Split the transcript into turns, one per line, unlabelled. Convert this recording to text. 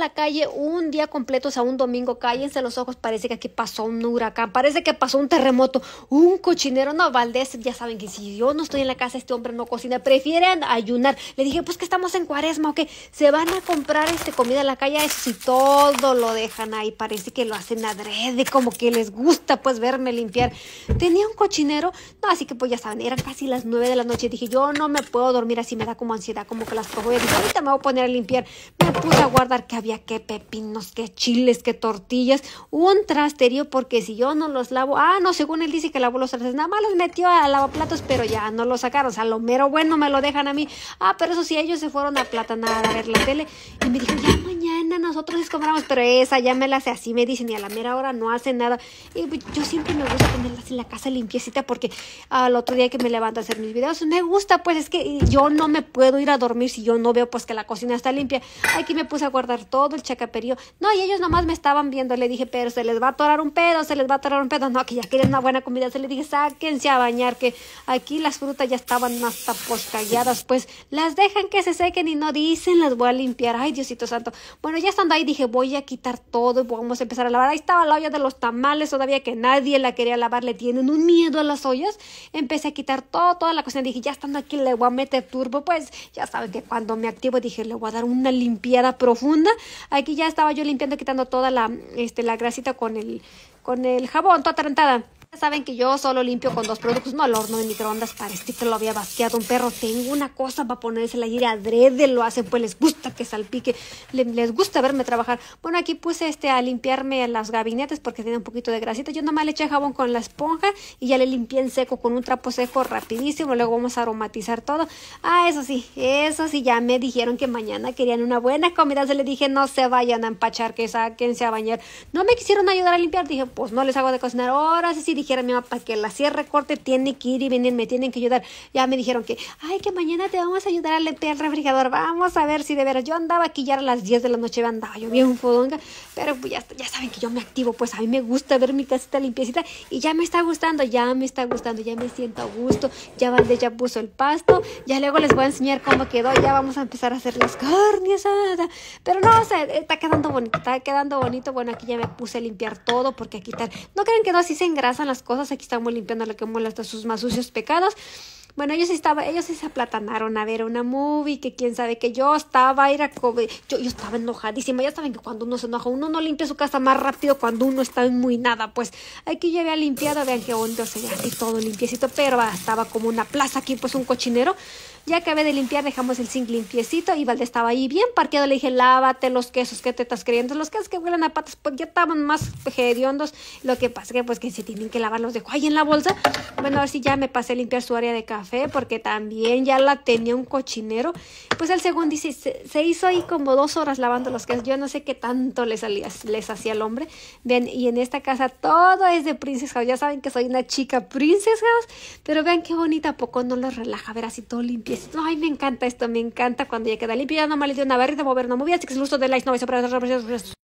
la calle un día completo, o sea, un domingo, cállense los ojos, parece que aquí pasó un huracán, parece que pasó un terremoto, un cochinero, no, Valdés, ya saben que si yo no estoy en la casa, este hombre no cocina, prefieren ayunar. Le dije, pues que estamos en cuaresma, ok, se van a comprar este comida en la calle, eso sí, todo lo dejan ahí, parece que lo hacen adrede, como que les gusta pues verme limpiar. Tenía un cochinero, no, así que pues ya saben, eran casi las nueve de la noche, dije, yo no me puedo dormir así, me da como ansiedad, como que las cojo y ahorita me voy a poner a limpiar. Me puse a guardar que había qué pepinos, qué chiles, qué tortillas, un trasterío porque si yo no los lavo, ah, no, según él dice que lavó los trastes, nada más los metió a lavaplatos, pero ya no los sacaron, o sea, lo mero bueno me lo dejan a mí. Ah, pero eso sí, ellos se fueron a Platanar a ver la tele y me dijo, ya mañana nosotros les pero esa ya me la hace así, me dicen, y a la mera hora no hace nada. Y pues, yo siempre me gusta tenerla en la casa limpiecita porque al otro día que me levanto a hacer mis videos, me gusta, pues es que yo no me puedo ir a dormir si yo no veo pues que la cocina está limpia. Aquí me puse a guardar todo todo el chacaperío. No, y ellos nomás me estaban viendo. Le dije, pero se les va a atorar un pedo, se les va a atorar un pedo. No, que ya quieren una buena comida. Se les dije, sáquense a bañar, que aquí las frutas ya estaban hasta poscalladas. Pues las dejan que se sequen y no dicen, las voy a limpiar. Ay, Diosito santo. Bueno, ya estando ahí, dije, voy a quitar todo y vamos a empezar a lavar. Ahí estaba la olla de los tamales, todavía que nadie la quería lavar. Le tienen un miedo a las ollas. Empecé a quitar todo, toda la cocina. Dije, ya estando aquí, le voy a meter turbo. Pues ya saben que cuando me activo, dije, le voy a dar una limpiada profunda Aquí ya estaba yo limpiando, quitando toda la, este, la grasita con el, con el jabón, toda atarantada. Saben que yo solo limpio con dos productos, no al horno de microondas, para este que lo había basqueado un perro. Tengo una cosa para ponérsela aire adrede lo hacen, pues les gusta que salpique, les, gusta verme trabajar. Bueno, aquí puse este a limpiarme las gabinetes porque tiene un poquito de grasita. Yo nomás le eché jabón con la esponja y ya le limpié en seco con un trapo seco rapidísimo. Luego vamos a aromatizar todo. Ah, eso sí, eso sí, ya me dijeron que mañana querían una buena comida. Se le dije, no se vayan a empachar, que saquense a bañar. No me quisieron ayudar a limpiar. Dije, pues no les hago de cocinar. Ahora sí, sí dijera mi mamá, que la cierre, corte tiene que ir y venir, me tienen que ayudar. Ya me dijeron que, ay, que mañana te vamos a ayudar a limpiar el refrigerador, vamos a ver si de veras. Yo andaba aquí ya a las 10 de la noche, andaba yo bien fodonga, pero pues ya, ya saben que yo me activo, pues a mí me gusta ver mi casita limpiecita y ya me está gustando, ya me está gustando, ya me siento a gusto, ya Valdés ya puso el pasto, ya luego les voy a enseñar cómo quedó, ya vamos a empezar a hacer las carnes, pero no, o sea, está quedando bonito, está quedando bonito, bueno, aquí ya me puse a limpiar todo porque aquí tal, no creen que no, así se engrasan cosas, aquí estamos limpiando la que mola hasta sus más sucios pecados. Bueno, ellos estaba, ellos se aplatanaron a ver una movie, que quién sabe que yo estaba a yo, yo estaba enojadísima. Ya saben que cuando uno se enoja, uno no limpia su casa más rápido cuando uno está en muy nada. Pues aquí ya había limpiado, vean que onda, o sea, así todo limpiecito, pero estaba como una plaza aquí, pues un cochinero. Ya acabé de limpiar, dejamos el zinc limpiecito y Valde estaba ahí bien parqueado. Le dije, lávate los quesos, ¿qué te estás creyendo? Los quesos que huelen a patas, pues ya estaban más hediondos. Lo que pasa que pues que se tienen que lavar, los dejo ahí en la bolsa. Bueno, a ver si ya me pasé a limpiar su área de café porque también ya la tenía un cochinero. Pues el segundo dice, se, hizo ahí como dos horas lavando los quesos. Yo no sé qué tanto les, les hacía el hombre. Ven, y en esta casa todo es de Princess House. Ya saben que soy una chica Princess House, pero vean qué bonita, poco no los relaja? A ver así todo limpio y ay, me encanta esto, me encanta cuando ya queda limpio, ya no le dio una barrita, mover, no movía, así que es gusto de likes, no vais a